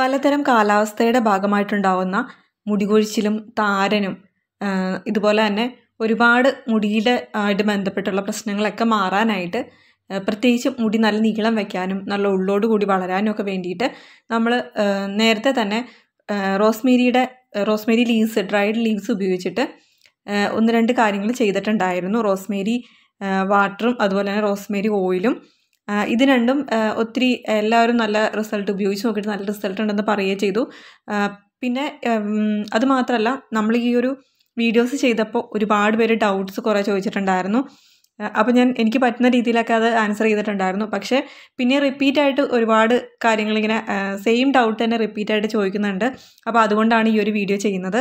പലതരം കാലാവസ്ഥയുടെ ഭാഗമായിട്ടുണ്ടാവുന്ന മുടികൊഴിച്ചിലും താരനും ഇതുപോലെ തന്നെ ഒരുപാട് മുടിയുടെ ആയിട്ട് ബന്ധപ്പെട്ടുള്ള പ്രശ്നങ്ങളൊക്കെ മാറാനായിട്ട് പ്രത്യേകിച്ച് മുടി നല്ല നീളം വയ്ക്കാനും നല്ല ഉള്ളോട് കൂടി വളരാനും ഒക്കെ വേണ്ടിയിട്ട് നമ്മൾ നേരത്തെ തന്നെ റോസ്മേരിയുടെ റോസ്മേരി ലീവ്സ് ഡ്രൈഡ് ലീവ്സ് ഉപയോഗിച്ചിട്ട് ഒന്ന് രണ്ട് കാര്യങ്ങൾ ചെയ്തിട്ടുണ്ടായിരുന്നു റോസ്മേരി വാട്ടറും അതുപോലെ തന്നെ റോസ്മേരി ഓയിലും ഇത് രണ്ടും ഒത്തിരി എല്ലാവരും നല്ല റിസൾട്ട് ഉപയോഗിച്ച് നോക്കിയിട്ട് നല്ല റിസൾട്ട് ഉണ്ടെന്ന് പറയുകയും ചെയ്തു പിന്നെ അത് മാത്രമല്ല നമ്മൾ ഈ ഒരു വീഡിയോസ് ചെയ്തപ്പോൾ ഒരുപാട് പേര് ഡൗട്ട്സ് കുറേ ചോദിച്ചിട്ടുണ്ടായിരുന്നു അപ്പോൾ ഞാൻ എനിക്ക് പറ്റുന്ന രീതിയിലൊക്കെ അത് ആൻസർ ചെയ്തിട്ടുണ്ടായിരുന്നു പക്ഷേ പിന്നെ റിപ്പീറ്റ് ആയിട്ട് ഒരുപാട് കാര്യങ്ങളിങ്ങനെ സെയിം ഡൗട്ട് തന്നെ റിപ്പീറ്റ് ആയിട്ട് ചോദിക്കുന്നുണ്ട് അപ്പോൾ അതുകൊണ്ടാണ് ഈ ഒരു വീഡിയോ ചെയ്യുന്നത്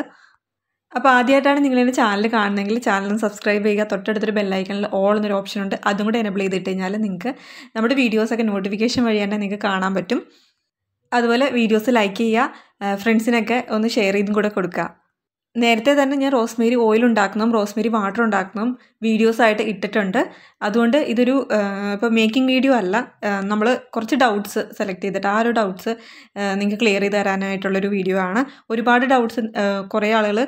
അപ്പോൾ ആദ്യമായിട്ടാണ് നിങ്ങൾ എൻ്റെ ചാനൽ കാണുന്നതെങ്കിൽ ചാനൽ സബ്സ്ക്രൈബ് ചെയ്യുക തൊട്ടടുത്തൊരു ബെല്ലൈക്കണിൽ ഓൾ എന്നൊരു ഓപ്ഷൻ ഉണ്ട് അതും കൂടെ എനബിൾ ചെയ്തിട്ട് കഴിഞ്ഞാൽ നിങ്ങൾക്ക് നമ്മുടെ വീഡിയോസൊക്കെ നോട്ടിഫിക്കേഷൻ വഴി തന്നെ നിങ്ങൾക്ക് കാണാൻ പറ്റും അതുപോലെ വീഡിയോസ് ലൈക്ക് ചെയ്യുക ഫ്രണ്ട്സിനൊക്കെ ഒന്ന് ഷെയർ ചെയ്തും കൂടെ കൊടുക്കുക നേരത്തെ തന്നെ ഞാൻ റോസ്മേരി ഓയിൽ ഉണ്ടാക്കുന്നതും റോസ്മേരി വാട്ടർ ഉണ്ടാക്കുന്നതും വീഡിയോസായിട്ട് ഇട്ടിട്ടുണ്ട് അതുകൊണ്ട് ഇതൊരു ഇപ്പോൾ മേക്കിംഗ് വീഡിയോ അല്ല നമ്മൾ കുറച്ച് ഡൗട്ട്സ് സെലക്ട് ചെയ്തിട്ട് ആ ഒരു ഡൗട്ട്സ് നിങ്ങൾക്ക് ക്ലിയർ ചെയ്ത് തരാനായിട്ടുള്ളൊരു വീഡിയോ ആണ് ഒരുപാട് ഡൗട്ട്സ് കുറേ ആളുകൾ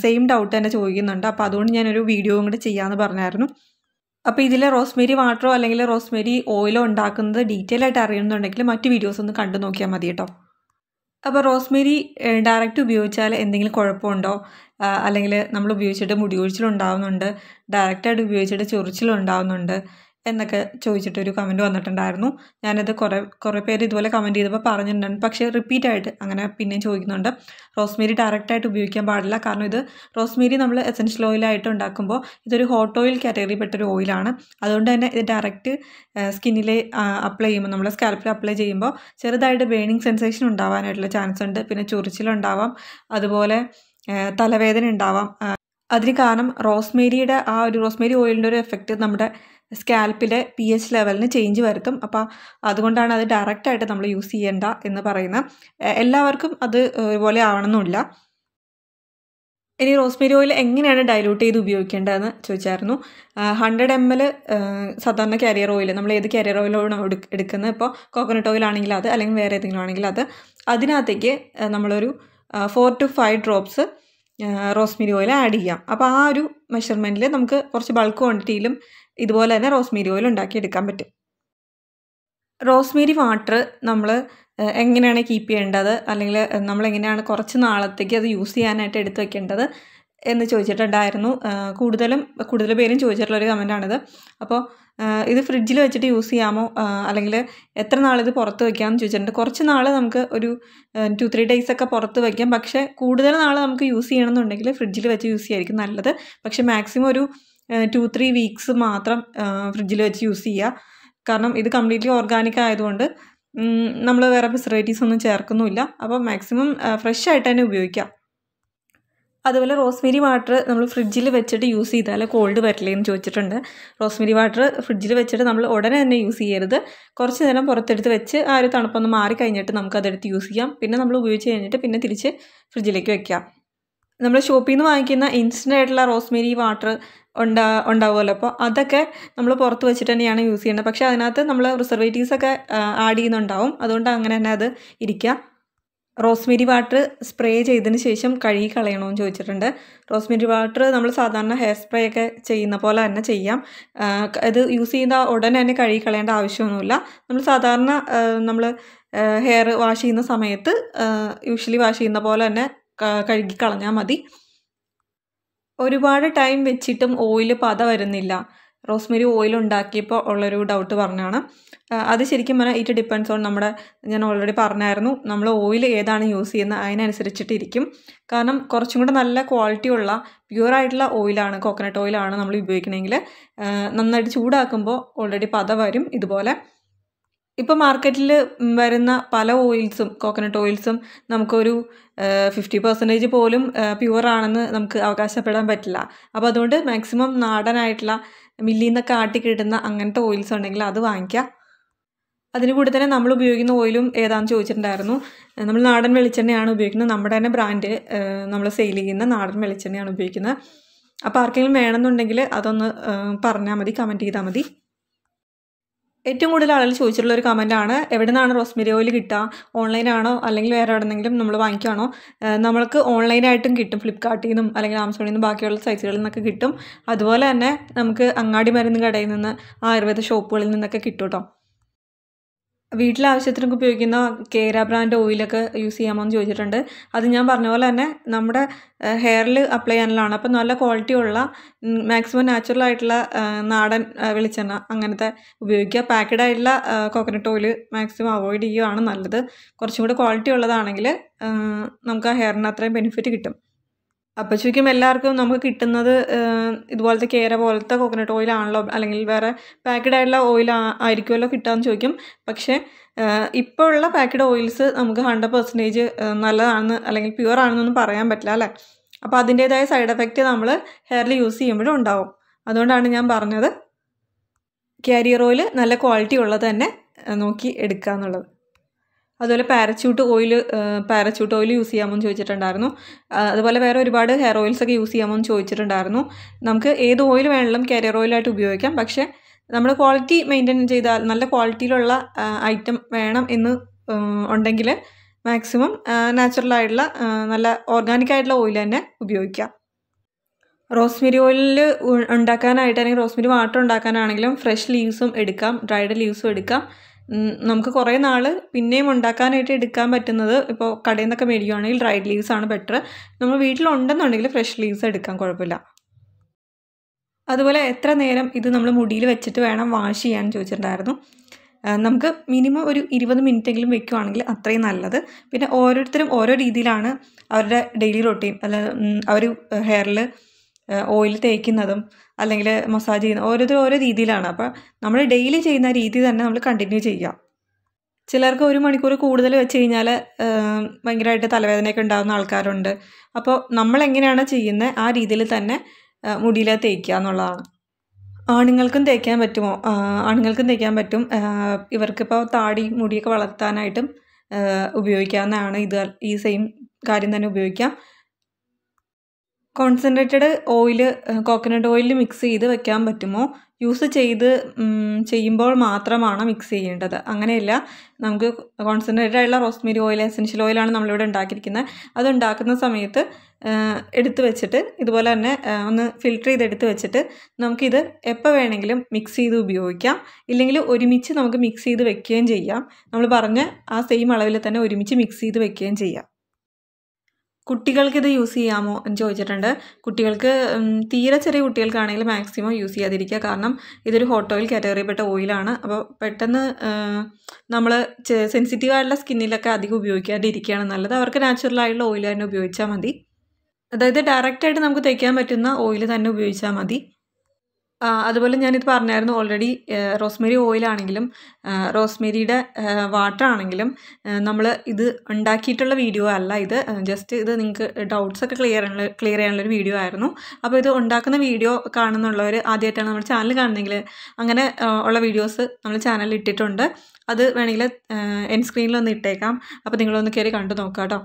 സെയിം ഡൗട്ട് തന്നെ ചോദിക്കുന്നുണ്ട് അപ്പോൾ അതുകൊണ്ട് ഞാനൊരു വീഡിയോയും കൂടെ ചെയ്യാമെന്ന് പറഞ്ഞായിരുന്നു അപ്പോൾ ഇതിലെ റോസ്മേരി വാട്ടറോ അല്ലെങ്കിൽ റോസ്മേരി ഓയിലോ ഉണ്ടാക്കുന്നത് ഡീറ്റെയിൽ ആയിട്ട് അറിയണമെന്നുണ്ടെങ്കിൽ മറ്റ് വീഡിയോസ് ഒന്ന് കണ്ടു നോക്കിയാൽ മതി കേട്ടോ അപ്പോൾ റോസ്മേരി ഡയറക്റ്റ് ഉപയോഗിച്ചാൽ എന്തെങ്കിലും കുഴപ്പമുണ്ടോ അല്ലെങ്കിൽ നമ്മൾ ഉപയോഗിച്ചിട്ട് മുടി ഒഴിച്ചിലുണ്ടാവുന്നുണ്ട് ഡയറക്റ്റായിട്ട് ഉപയോഗിച്ചിട്ട് ചൊറിച്ചിലുണ്ടാവുന്നുണ്ട് എന്നൊക്കെ ചോദിച്ചിട്ട് ഒരു കമൻറ്റ് വന്നിട്ടുണ്ടായിരുന്നു ഞാനത് കുറേ കുറേ പേര് ഇതുപോലെ കമൻറ്റ് ചെയ്തപ്പോൾ പറഞ്ഞിട്ടുണ്ടായിരുന്നു പക്ഷേ റിപ്പീറ്റ് ആയിട്ട് അങ്ങനെ പിന്നെയും ചോദിക്കുന്നുണ്ട് റോസ്മേരി ഡയറക്റ്റായിട്ട് ഉപയോഗിക്കാൻ പാടില്ല കാരണം ഇത് റോസ്മേരി നമ്മൾ എസൻഷ്യൽ ഓയിലായിട്ട് ഉണ്ടാക്കുമ്പോൾ ഇതൊരു ഹോട്ട് ഓയിൽ കാറ്റഗറി പെട്ടൊരു ഓയിലാണ് അതുകൊണ്ട് തന്നെ ഇത് ഡയറക്റ്റ് സ്കിന്നിൽ അപ്ലൈ ചെയ്യുമ്പോൾ നമ്മൾ സ്കാൽപ്പിൽ അപ്ലൈ ചെയ്യുമ്പോൾ ചെറുതായിട്ട് ബേണിങ് സെൻസേഷൻ ഉണ്ടാവാനായിട്ടുള്ള ചാൻസ് ഉണ്ട് പിന്നെ ചൊറിച്ചിലുണ്ടാവാം അതുപോലെ തലവേദന ഉണ്ടാവാം അതിന് കാരണം റോസ്മേരിയുടെ ആ ഒരു റോസ്മേരി ഓയിലിൻ്റെ ഒരു എഫക്റ്റ് നമ്മുടെ സ്കാൽപ്പിലെ പി എച്ച് ലെവലിന് ചേഞ്ച് വരുത്തും അപ്പോൾ അതുകൊണ്ടാണ് അത് ഡയറക്റ്റായിട്ട് നമ്മൾ യൂസ് ചെയ്യേണ്ട എന്ന് പറയുന്ന എല്ലാവർക്കും അത് ഒരുപോലെ ആവണമെന്നില്ല ഇനി റോസ്മേരി ഓയിൽ എങ്ങനെയാണ് ഡൈലൂട്ട് ചെയ്ത് ഉപയോഗിക്കേണ്ടതെന്ന് ചോദിച്ചായിരുന്നു ഹൺഡ്രഡ് എം എൽ സാധാരണ കാരിയർ ഓയിൽ നമ്മൾ ഏത് കാരിയർ ഓയിലാണ് എടുക്കുന്നത് ഇപ്പോൾ കോക്കനട്ട് ഓയിൽ ആണെങ്കിൽ അത് അല്ലെങ്കിൽ വേറെ ഏതെങ്കിലും ആണെങ്കിൽ അത് അതിനകത്തേക്ക് നമ്മളൊരു four two five drops rosemary oil add ചെയ്യാം അപ്പോൾ ആ ഒരു മെഷർമെൻറ്റിൽ നമുക്ക് കുറച്ച് ബൾക്ക് ക്വാണ്ടിറ്റിയിലും ഇതുപോലെ തന്നെ റോസ്മേരി ഓയിൽ എടുക്കാൻ പറ്റും റോസ്മേരി വാട്ടർ നമ്മൾ എങ്ങനെയാണ് കീപ്പ് ചെയ്യേണ്ടത് അല്ലെങ്കിൽ നമ്മൾ എങ്ങനെയാണ് കുറച്ച് നാളത്തേക്ക് അത് യൂസ് ചെയ്യാനായിട്ട് എടുത്ത് വെക്കേണ്ടത് എന്ന് ചോദിച്ചിട്ടുണ്ടായിരുന്നു കൂടുതലും കൂടുതൽ പേരും ചോദിച്ചിട്ടുള്ള ഒരു കമൻറ്റാണിത് അപ്പോൾ ഇത് ഫ്രിഡ്ജിൽ വെച്ചിട്ട് യൂസ് ചെയ്യാമോ അല്ലെങ്കിൽ എത്ര നാൾ ഇത് പുറത്ത് വയ്ക്കാമെന്ന് ചോദിച്ചിട്ടുണ്ട് കുറച്ച് നാൾ നമുക്ക് ഒരു ടു ത്രീ ഡേയ്സ് ഒക്കെ പുറത്ത് വയ്ക്കാം പക്ഷേ കൂടുതൽ നാൾ നമുക്ക് യൂസ് ചെയ്യണമെന്നുണ്ടെങ്കിൽ ഫ്രിഡ്ജിൽ വെച്ച് യൂസ് ചെയ്യായിരിക്കും നല്ലത് പക്ഷേ മാക്സിമം ഒരു ടു ത്രീ വീക്സ് മാത്രം ഫ്രിഡ്ജിൽ വെച്ച് യൂസ് ചെയ്യുക കാരണം ഇത് കംപ്ലീറ്റ്ലി ഓർഗാനിക് ആയതുകൊണ്ട് നമ്മൾ വേറെ ഫെസിലിറ്റീസ് ഒന്നും ചേർക്കുന്നുമില്ല അപ്പോൾ മാക്സിമം ഫ്രഷ് ആയിട്ട് തന്നെ ഉപയോഗിക്കാം അതുപോലെ റോസ്മേരി വാട്ടർ നമ്മൾ ഫ്രിഡ്ജിൽ വെച്ചിട്ട് യൂസ് ചെയ്താൽ കോൾഡ് വരില്ലേ എന്ന് ചോദിച്ചിട്ടുണ്ട് റോസ്മേരി വാട്ടർ ഫ്രിഡ്ജിൽ വെച്ചിട്ട് നമ്മൾ ഉടനെ തന്നെ യൂസ് ചെയ്യരുത് കുറച്ച് നേരം പുറത്തെടുത്ത് വെച്ച് ആ ഒരു തണുപ്പൊന്ന് മാറി കഴിഞ്ഞിട്ട് നമുക്കതെടുത്ത് യൂസ് ചെയ്യാം പിന്നെ നമ്മൾ ഉപയോഗിച്ച് കഴിഞ്ഞിട്ട് പിന്നെ തിരിച്ച് ഫ്രിഡ്ജിലേക്ക് വെക്കാം നമ്മൾ ഷോപ്പിൽ നിന്ന് വാങ്ങിക്കുന്ന ഇൻസ്റ്റൻ്റ് ആയിട്ടുള്ള റോസ്മേരി വാട്ടർ ഉണ്ടാ ഉണ്ടാവുമല്ലോ അപ്പോൾ അതൊക്കെ നമ്മൾ പുറത്ത് വെച്ചിട്ട് തന്നെയാണ് യൂസ് ചെയ്യേണ്ടത് പക്ഷേ അതിനകത്ത് നമ്മൾ റിസർവേറ്റീവ്സൊക്കെ ആഡ് ചെയ്യുന്നുണ്ടാവും അതുകൊണ്ട് അങ്ങനെ തന്നെ അത് ഇരിക്കുക റോസ്മെരി വാട്ടർ സ്പ്രേ ചെയ്തതിന് ശേഷം കഴുകി കളയണമെന്ന് ചോദിച്ചിട്ടുണ്ട് റോസ്മെരി വാട്ടർ നമ്മൾ സാധാരണ ഹെയർ സ്പ്രേ ഒക്കെ ചെയ്യുന്ന പോലെ തന്നെ ചെയ്യാം ഇത് യൂസ് ചെയ്ത ഉടനെ തന്നെ കഴുകി കളയേണ്ട ആവശ്യമൊന്നുമില്ല നമ്മൾ സാധാരണ നമ്മൾ ഹെയർ വാഷ് ചെയ്യുന്ന സമയത്ത് യൂഷ്വലി വാഷ് ചെയ്യുന്ന പോലെ തന്നെ കഴുകി കളഞ്ഞാൽ മതി ഒരുപാട് ടൈം വെച്ചിട്ടും ഓയിൽ പത വരുന്നില്ല റോസ്മെരി ഓയിൽ ഉണ്ടാക്കിയപ്പോൾ ഉള്ളൊരു ഡൗട്ട് പറഞ്ഞാണ് അത് ശരിക്കും പറഞ്ഞാൽ ഇറ്റ് ഡിപ്പെൻഡ്സ് ഓൺ നമ്മുടെ ഞാൻ ഓൾറെഡി പറഞ്ഞായിരുന്നു നമ്മൾ ഓയിൽ ഏതാണ് യൂസ് ചെയ്യുന്നത് അതിനനുസരിച്ചിട്ടിരിക്കും കാരണം കുറച്ചും കൂടെ നല്ല ക്വാളിറ്റി ഉള്ള പ്യുവർ ആയിട്ടുള്ള ഓയിലാണ് കോക്കനട്ട് ഓയിലാണ് നമ്മൾ ഉപയോഗിക്കണമെങ്കിൽ നന്നായിട്ട് ചൂടാക്കുമ്പോൾ ഓൾറെഡി പത വരും ഇതുപോലെ ഇപ്പോൾ മാർക്കറ്റിൽ വരുന്ന പല ഓയിൽസും കോക്കനട്ട് ഓയിൽസും നമുക്കൊരു ഫിഫ്റ്റി പെർസെൻറ്റേജ് പോലും പ്യുവർ ആണെന്ന് നമുക്ക് അവകാശപ്പെടാൻ പറ്റില്ല അപ്പോൾ അതുകൊണ്ട് മാക്സിമം നാടനായിട്ടുള്ള മില്ലിൽ നിന്നൊക്കെ ആട്ടി കിട്ടുന്ന അങ്ങനത്തെ ഓയിൽസ് ഉണ്ടെങ്കിൽ അത് വാങ്ങിക്കുക അതിന് കൂടെ തന്നെ നമ്മൾ ഉപയോഗിക്കുന്ന ഓയിലും ഏതാണെന്ന് ചോദിച്ചിട്ടുണ്ടായിരുന്നു നമ്മൾ നാടൻ വെളിച്ചെണ്ണയാണ് ഉപയോഗിക്കുന്നത് നമ്മുടെ തന്നെ ബ്രാൻഡ് നമ്മൾ സെയിൽ ചെയ്യുന്ന നാടൻ വെളിച്ചെണ്ണയാണ് ഉപയോഗിക്കുന്നത് അപ്പോൾ ആർക്കെങ്കിലും വേണമെന്നുണ്ടെങ്കിൽ അതൊന്ന് പറഞ്ഞാൽ മതി കമൻറ്റ് ചെയ്താൽ മതി ഏറ്റവും കൂടുതൽ ആളുകൾ ചോദിച്ചിട്ടുള്ള ഒരു കമൻ്റ് ആണ് എവിടെ നിന്നാണ് റോസ്മെരി ഓയിൽ കിട്ടുക ഓൺലൈനാണോ അല്ലെങ്കിൽ വേറെ എവിടെന്നെങ്കിലും നമ്മൾ വാങ്ങിക്കുകയാണോ നമ്മൾക്ക് ഓൺലൈനായിട്ടും കിട്ടും ഫ്ലിപ്കാർട്ടിൽ നിന്നും അല്ലെങ്കിൽ ആമസോണിൽ നിന്നും ബാക്കിയുള്ള സൈറ്റുകളിൽ നിന്നൊക്കെ കിട്ടും അതുപോലെ തന്നെ നമുക്ക് അങ്ങാടി മരുന്ന് കടയിൽ നിന്ന് ആയുർവേദ ഷോപ്പുകളിൽ നിന്നൊക്കെ കിട്ടും കേട്ടോ വീട്ടിലെ ആവശ്യത്തിനൊക്കെ ഉപയോഗിക്കുന്ന കേര ബ്രാൻഡ് ഓയിലൊക്കെ യൂസ് ചെയ്യാമോ എന്ന് ചോദിച്ചിട്ടുണ്ട് അത് ഞാൻ പറഞ്ഞ പോലെ തന്നെ നമ്മുടെ ഹെയറിൽ അപ്ലൈ ചെയ്യാനുള്ളതാണ് അപ്പോൾ നല്ല ക്വാളിറ്റി ഉള്ള മാക്സിമം നാച്ചുറൽ ആയിട്ടുള്ള നാടൻ വെളിച്ചെണ്ണ അങ്ങനത്തെ ഉപയോഗിക്കുക പാക്കഡ് ആയിട്ടുള്ള കോക്കനട്ട് ഓയിൽ മാക്സിമം അവോയ്ഡ് ചെയ്യുകയാണ് നല്ലത് കുറച്ചും കൂടെ ക്വാളിറ്റി ഉള്ളതാണെങ്കിൽ നമുക്ക് ആ ഹെയറിന് അത്രയും ബെനിഫിറ്റ് കിട്ടും അപ്പോൾ ശരിക്കും എല്ലാവർക്കും നമുക്ക് കിട്ടുന്നത് ഇതുപോലത്തെ കേര പോലത്തെ കോക്കനട്ട് ഓയിലാണല്ലോ അല്ലെങ്കിൽ വേറെ പാക്കഡ് ആയിട്ടുള്ള ഓയിൽ ആയിരിക്കുമല്ലോ കിട്ടാമെന്ന് ചോദിക്കും പക്ഷേ ഇപ്പോൾ ഉള്ള പാക്കഡ് ഓയിൽസ് നമുക്ക് ഹൺഡ്രഡ് പെർസെൻറ്റേജ് നല്ലതാണെന്ന് അല്ലെങ്കിൽ പ്യുവർ ആണെന്നൊന്നും പറയാൻ പറ്റില്ല അല്ലേ അപ്പോൾ അതിൻ്റേതായ സൈഡ് എഫക്റ്റ് നമ്മൾ ഹെയറിൽ യൂസ് ചെയ്യുമ്പോഴും ഉണ്ടാവും അതുകൊണ്ടാണ് ഞാൻ പറഞ്ഞത് കാരിയർ ഓയിൽ നല്ല ക്വാളിറ്റി ഉള്ളത് തന്നെ നോക്കി എടുക്കുക എന്നുള്ളത് അതുപോലെ parachute oil parachute oil use ചെയ്യാമോ എന്ന് ചോദിച്ചിട്ടുണ്ടായിരുന്നു അതുപോലെ വേറെ ഒരുപാട് ഹെയർ ഓയിൽസൊക്കെ ഒക്കെ യൂസ് ചെയ്യാമോ എന്ന് ചോദിച്ചിട്ടുണ്ടായിരുന്നു നമുക്ക് ഏത് ഓയിൽ വേണമെങ്കിലും കാരിയർ ഓയിലായിട്ട് ഉപയോഗിക്കാം പക്ഷേ നമ്മൾ ക്വാളിറ്റി മെയിൻറ്റെയിൻ ചെയ്താൽ നല്ല ക്വാളിറ്റിയിലുള്ള ഐറ്റം വേണം എന്ന് ഉണ്ടെങ്കിൽ മാക്സിമം നാച്ചുറലായിട്ടുള്ള നല്ല ഓർഗാനിക് ആയിട്ടുള്ള ഓയിൽ തന്നെ ഉപയോഗിക്കാം റോസ്മെരി ഓയിലിൽ ഉണ്ടാക്കാനായിട്ട് അല്ലെങ്കിൽ റോസ്മെരി വാട്ടർ ഉണ്ടാക്കാനാണെങ്കിലും ഫ്രഷ് ലീവ്സും എടുക്കാം ഡ്രൈഡ് ലീവ്സും എടുക്കാം നമുക്ക് കുറേ നാൾ പിന്നെയും ഉണ്ടാക്കാനായിട്ട് എടുക്കാൻ പറ്റുന്നത് ഇപ്പോൾ കടയിൽ നിന്നൊക്കെ മേടിക്കുകയാണെങ്കിൽ ഡ്രൈഡ് ലീവ്സ് ആണ് ബെറ്റർ നമ്മൾ വീട്ടിലുണ്ടെന്നുണ്ടെങ്കിൽ ഫ്രഷ് ലീവ്സ് എടുക്കാൻ കുഴപ്പമില്ല അതുപോലെ എത്ര നേരം ഇത് നമ്മൾ മുടിയിൽ വെച്ചിട്ട് വേണം വാഷ് ചെയ്യാൻ ചോദിച്ചിട്ടുണ്ടായിരുന്നു നമുക്ക് മിനിമം ഒരു ഇരുപത് മിനിറ്റെങ്കിലും വെക്കുവാണെങ്കിൽ അത്രയും നല്ലത് പിന്നെ ഓരോരുത്തരും ഓരോ രീതിയിലാണ് അവരുടെ ഡെയിലി റൊട്ടീൻ അല്ല അവർ ഹെയറിൽ ഓയിൽ തേക്കുന്നതും അല്ലെങ്കിൽ മസാജ് ചെയ്യുന്ന ഓരോരുത്തരും ഓരോ രീതിയിലാണ് അപ്പോൾ നമ്മൾ ഡെയിലി ചെയ്യുന്ന രീതി തന്നെ നമ്മൾ കണ്ടിന്യൂ ചെയ്യാം ചിലർക്ക് ഒരു മണിക്കൂർ കൂടുതൽ വെച്ച് കഴിഞ്ഞാൽ ഭയങ്കരമായിട്ട് തലവേദനയൊക്കെ ഉണ്ടാകുന്ന ആൾക്കാരുണ്ട് അപ്പോൾ നമ്മൾ എങ്ങനെയാണ് ചെയ്യുന്നത് ആ രീതിയിൽ തന്നെ മുടിയിൽ തേക്കുക എന്നുള്ളതാണ് ആണുങ്ങൾക്കും തേക്കാൻ പറ്റുമോ ആണുങ്ങൾക്കും തേക്കാൻ പറ്റും ഇവർക്കിപ്പോൾ താടി മുടിയൊക്കെ വളർത്താനായിട്ടും ഉപയോഗിക്കാവുന്നതാണ് ഇത് ഈ സെയിം കാര്യം തന്നെ ഉപയോഗിക്കാം concentrated oil coconut oil mix ചെയ്ത് വെക്കാൻ പറ്റുമോ യൂസ് ചെയ്ത് ചെയ്യുമ്പോൾ മാത്രമാണ് മിക്സ് ചെയ്യേണ്ടത് അങ്ങനെയല്ല നമുക്ക് കോൺസെൻട്രേറ്റഡ് ആയിട്ടുള്ള റോസ്മേരി ഓയിൽ എസൻഷ്യൽ ഓയിലാണ് നമ്മളിവിടെ ഉണ്ടാക്കിയിരിക്കുന്നത് അത് ഉണ്ടാക്കുന്ന സമയത്ത് എടുത്ത് വെച്ചിട്ട് ഇതുപോലെ തന്നെ ഒന്ന് ഫിൽറ്റർ ചെയ്ത് എടുത്ത് വെച്ചിട്ട് നമുക്കിത് എപ്പോൾ വേണമെങ്കിലും മിക്സ് ചെയ്ത് ഉപയോഗിക്കാം ഇല്ലെങ്കിൽ ഒരുമിച്ച് നമുക്ക് മിക്സ് ചെയ്ത് വെക്കുകയും ചെയ്യാം നമ്മൾ പറഞ്ഞ് ആ സെയിം അളവിൽ തന്നെ ഒരുമിച്ച് മിക്സ് ചെയ്ത് വെക്കുകയും ചെയ്യാം കുട്ടികൾക്കിത് യൂസ് ചെയ്യാമോ എന്ന് ചോദിച്ചിട്ടുണ്ട് കുട്ടികൾക്ക് തീരെ ചെറിയ കുട്ടികൾക്കാണെങ്കിൽ മാക്സിമം യൂസ് ചെയ്യാതിരിക്കുക കാരണം ഇതൊരു ഹോട്ട് ഓയിൽ കാറ്റഗറിപ്പെട്ട ഓയിലാണ് അപ്പോൾ പെട്ടെന്ന് നമ്മൾ സെൻസിറ്റീവായിട്ടുള്ള സ്കിന്നിലൊക്കെ അധികം ഉപയോഗിക്കാതിരിക്കുകയാണ് നല്ലത് അവർക്ക് നാച്ചുറലായിട്ടുള്ള ഓയിൽ തന്നെ ഉപയോഗിച്ചാൽ മതി അതായത് ഡയറക്റ്റായിട്ട് നമുക്ക് തയ്ക്കാൻ പറ്റുന്ന ഓയിൽ തന്നെ ഉപയോഗിച്ചാൽ മതി അതുപോലെ ഞാനിത് പറഞ്ഞായിരുന്നു ഓൾറെഡി റോസ്മേരി ഓയിലാണെങ്കിലും റോസ്മേരിയുടെ വാട്ടർ ആണെങ്കിലും നമ്മൾ ഇത് ഉണ്ടാക്കിയിട്ടുള്ള വീഡിയോ അല്ല ഇത് ജസ്റ്റ് ഇത് നിങ്ങൾക്ക് ഡൗട്ട്സ് ഒക്കെ ക്ലിയർ ചെയ്യാനുള്ള ക്ലിയർ ചെയ്യാനുള്ളൊരു വീഡിയോ ആയിരുന്നു അപ്പോൾ ഇത് ഉണ്ടാക്കുന്ന വീഡിയോ കാണുന്നുള്ളവർ ആദ്യമായിട്ടാണ് നമ്മുടെ ചാനൽ കാണുന്നെങ്കിൽ അങ്ങനെ ഉള്ള വീഡിയോസ് നമ്മൾ ചാനലിൽ ഇട്ടിട്ടുണ്ട് അത് വേണമെങ്കിൽ എൻ സ്ക്രീനിൽ ഒന്ന് ഇട്ടേക്കാം അപ്പോൾ നിങ്ങളൊന്ന് കയറി കണ്ടു നോക്കാം കേട്ടോ